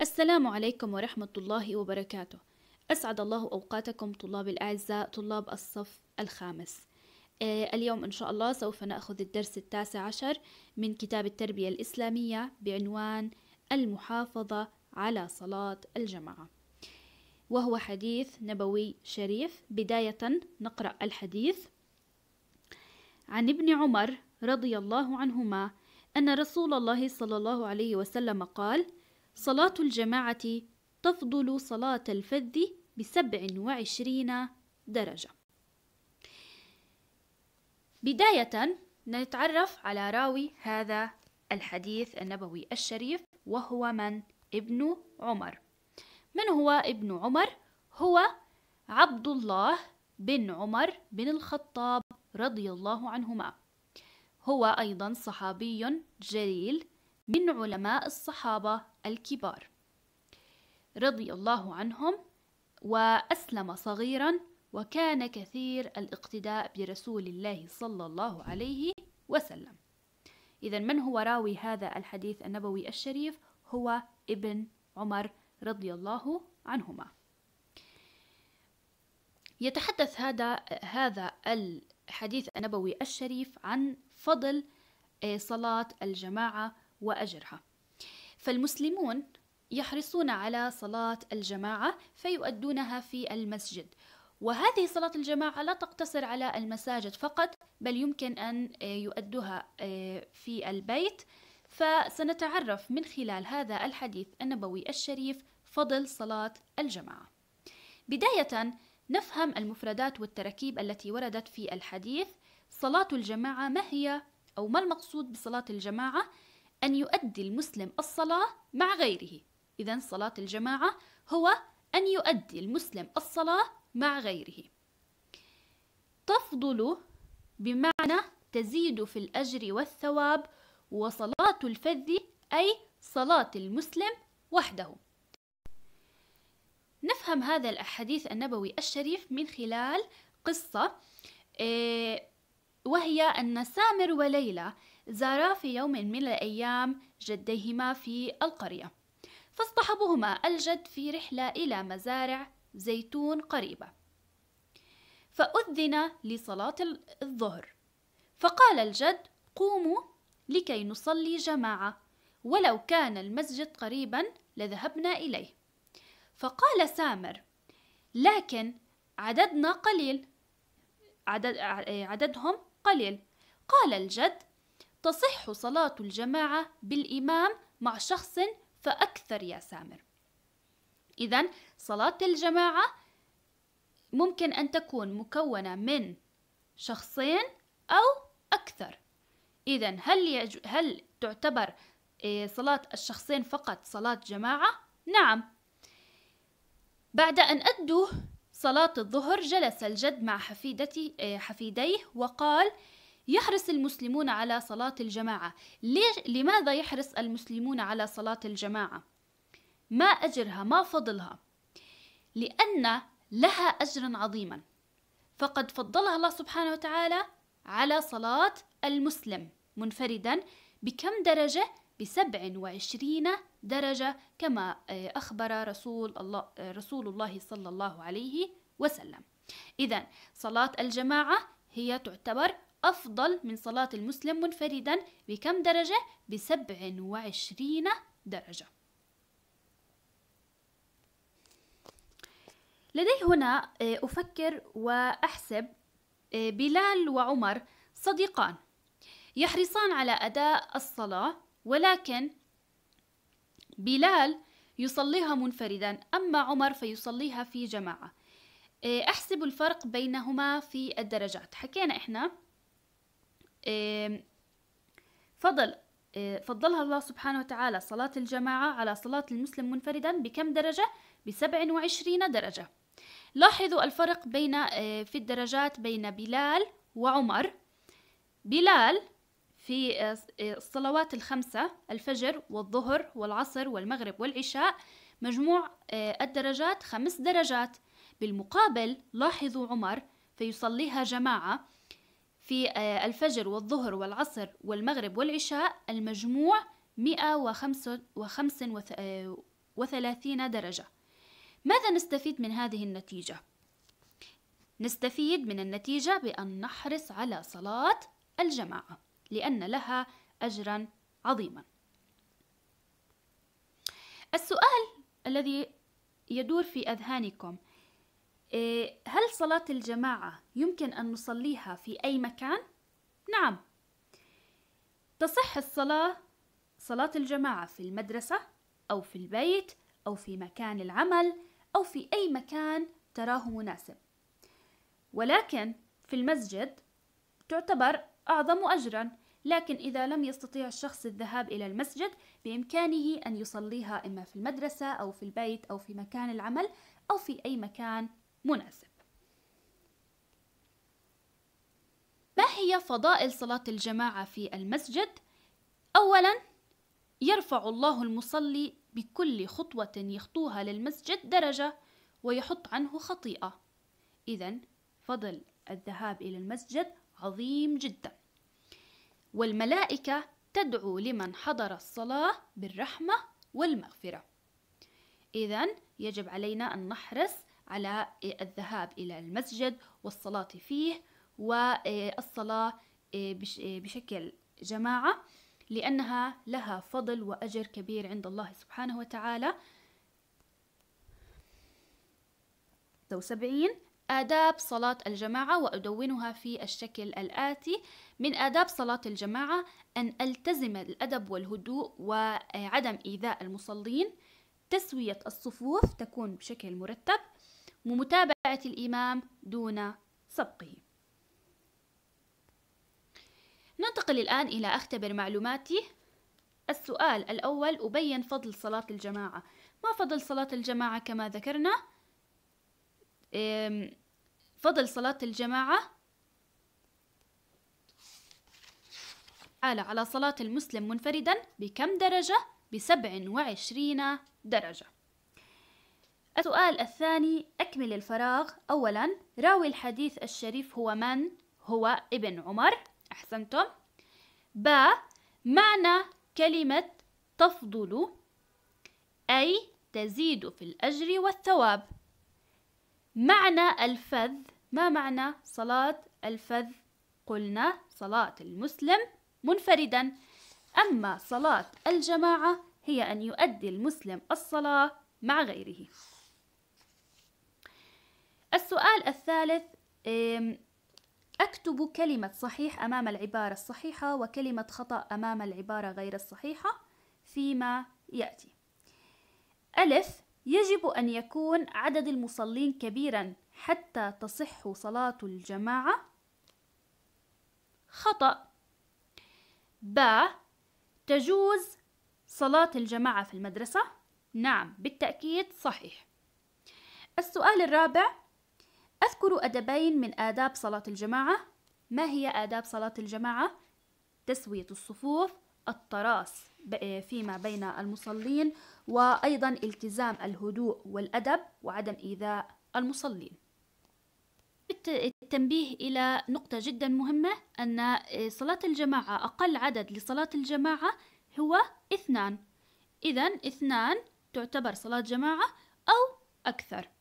السلام عليكم ورحمة الله وبركاته أسعد الله أوقاتكم طلاب الأعزاء طلاب الصف الخامس آه، اليوم إن شاء الله سوف نأخذ الدرس التاسع عشر من كتاب التربية الإسلامية بعنوان المحافظة على صلاة الجماعة وهو حديث نبوي شريف بداية نقرأ الحديث عن ابن عمر رضي الله عنهما أن رسول الله صلى الله عليه وسلم قال: صلاة الجماعة تفضل صلاة الفذ بسبع وعشرين درجة بداية نتعرف على راوي هذا الحديث النبوي الشريف وهو من؟ ابن عمر من هو ابن عمر؟ هو عبد الله بن عمر بن الخطاب رضي الله عنهما هو أيضا صحابي جليل من علماء الصحابة الكبار رضي الله عنهم وأسلم صغيرا وكان كثير الاقتداء برسول الله صلى الله عليه وسلم إذا من هو راوي هذا الحديث النبوي الشريف هو ابن عمر رضي الله عنهما يتحدث هذا هذا الحديث النبوي الشريف عن فضل آه، صلاة الجماعة وأجرها فالمسلمون يحرصون على صلاة الجماعة فيؤدونها في المسجد وهذه صلاة الجماعة لا تقتصر على المساجد فقط بل يمكن أن آه، يؤدها آه، في البيت فسنتعرف من خلال هذا الحديث النبوي الشريف فضل صلاة الجماعة بداية نفهم المفردات والتراكيب التي وردت في الحديث صلاة الجماعة ما هي أو ما المقصود بصلاة الجماعة أن يؤدي المسلم الصلاة مع غيره إذا صلاة الجماعة هو أن يؤدي المسلم الصلاة مع غيره تفضل بمعنى تزيد في الأجر والثواب وصلاة الفذ أي صلاة المسلم وحده نفهم هذا الحديث النبوي الشريف من خلال قصة إيه، وهي أن سامر وليلى زارا في يوم من الأيام جديهما في القرية فاصطحبهما الجد في رحلة إلى مزارع زيتون قريبة فأذن لصلاة الظهر فقال الجد قوموا لكي نصلي جماعة ولو كان المسجد قريبا لذهبنا إليه فقال سامر لكن عددنا قليل عدد عددهم قليل قال الجد تصح صلاة الجماعة بالإمام مع شخص فأكثر يا سامر إذا صلاة الجماعة ممكن أن تكون مكونة من شخصين أو أكثر إذا هل, يج... هل تعتبر آه، صلاة الشخصين فقط صلاة جماعة؟ نعم بعد أن أدوا صلاة الظهر جلس الجد مع حفيدتي آه، حفيديه وقال يحرص المسلمون على صلاة الجماعة ليش لماذا يحرص المسلمون على صلاة الجماعة ما أجرها ما فضلها لأن لها أجرا عظيما فقد فضلها الله سبحانه وتعالى على صلاة المسلم منفردا بكم درجة بسبع وعشرين درجة كما آه، أخبر رسول الله, آه، رسول الله صلى الله عليه وسلم إذا صلاة الجماعة هي تعتبر أفضل من صلاة المسلم منفردا بكم درجة؟ بسبع وعشرين درجة لدي هنا آه، أفكر وأحسب آه، بلال وعمر صديقان يحرصان على أداء الصلاة ولكن بلال يصليها منفردا أما عمر فيصليها في جماعة آه، أحسب الفرق بينهما في الدرجات حكينا إحنا إيه، فضل إيه، فضلها الله سبحانه وتعالى صلاة الجماعة على صلاة المسلم منفردا بكم درجة؟ ب وعشرين درجة لاحظوا الفرق بين إيه، في الدرجات بين بلال وعمر بلال في الصلوات الخمسة الفجر والظهر والعصر والمغرب والعشاء مجموع الدرجات خمس درجات بالمقابل لاحظوا عمر فيصليها جماعة في آه، الفجر والظهر والعصر والمغرب والعشاء المجموع 135 آه، درجة ماذا نستفيد من هذه النتيجة؟ نستفيد من النتيجة بأن نحرص على صلاة الجماعة لأن لها أجرا عظيما السؤال الذي يدور في أذهانكم إيه، هل صلاة الجماعة يمكن أن نصليها في أي مكان؟ نعم تصح الصلاة صلاة الجماعة في المدرسة أو في البيت أو في مكان العمل أو في أي مكان تراه مناسب ولكن في المسجد تعتبر أعظم أجرا لكن إذا لم يستطيع الشخص الذهاب إلى المسجد بإمكانه أن يصليها إما في المدرسة أو في البيت أو في مكان العمل أو في أي مكان مناسب ما هي فضائل صلاة الجماعة في المسجد؟ أولا يرفع الله المصلي بكل خطوة يخطوها للمسجد درجة ويحط عنه خطيئة إذا فضل الذهاب إلى المسجد عظيم جدا والملائكة تدعو لمن حضر الصلاة بالرحمة والمغفرة إذا يجب علينا أن نحرص على إيه، الذهاب إلى المسجد والصلاة فيه والصلاة إيه، إيه، بشكل جماعة لأنها لها فضل وأجر كبير عند الله سبحانه وتعالى وسبعين آداب صلاة الجماعة وأدونها في الشكل الآتي من آداب صلاة الجماعة أن ألتزم الأدب والهدوء وعدم إيذاء المصلين تسوية الصفوف تكون بشكل مرتب ومتابعة الإمام دون سبقه ننتقل الآن إلى أختبر معلوماتي السؤال الأول أبين فضل صلاة الجماعة ما فضل صلاة الجماعة كما ذكرنا فضل صلاة الجماعة على على صلاة المسلم منفردا بكم درجة؟ بسبع وعشرين درجة السؤال الثاني أكمل الفراغ أولا راوي الحديث الشريف هو من؟ هو ابن عمر أحسنتم ب معنى كلمة تفضل أي تزيد في الأجر والثواب معنى الفذ ما معنى صلاة الفذ قلنا صلاة المسلم منفردا أما صلاة الجماعة هي أن يؤدي المسلم الصلاة مع غيره السؤال الثالث أكتب كلمة صحيح أمام العبارة الصحيحة وكلمة خطأ أمام العبارة غير الصحيحة فيما يأتي ألف يجب أن يكون عدد المصلين كبيرا حتى تصح صلاة الجماعة خطأ ب تجوز صلاة الجماعة في المدرسة؟ نعم بالتأكيد صحيح السؤال الرابع أذكر أدبين من آداب صلاة الجماعة ما هي آداب صلاة الجماعة؟ تسوية الصفوف التراص فيما بين المصلين وأيضا التزام الهدوء والأدب وعدم إيذاء المصلين التنبيه إلى نقطة جدا مهمة أن آه، صلاة الجماعة أقل عدد لصلاة الجماعة هو اثنان إذا اثنان تعتبر صلاة جماعة أو أكثر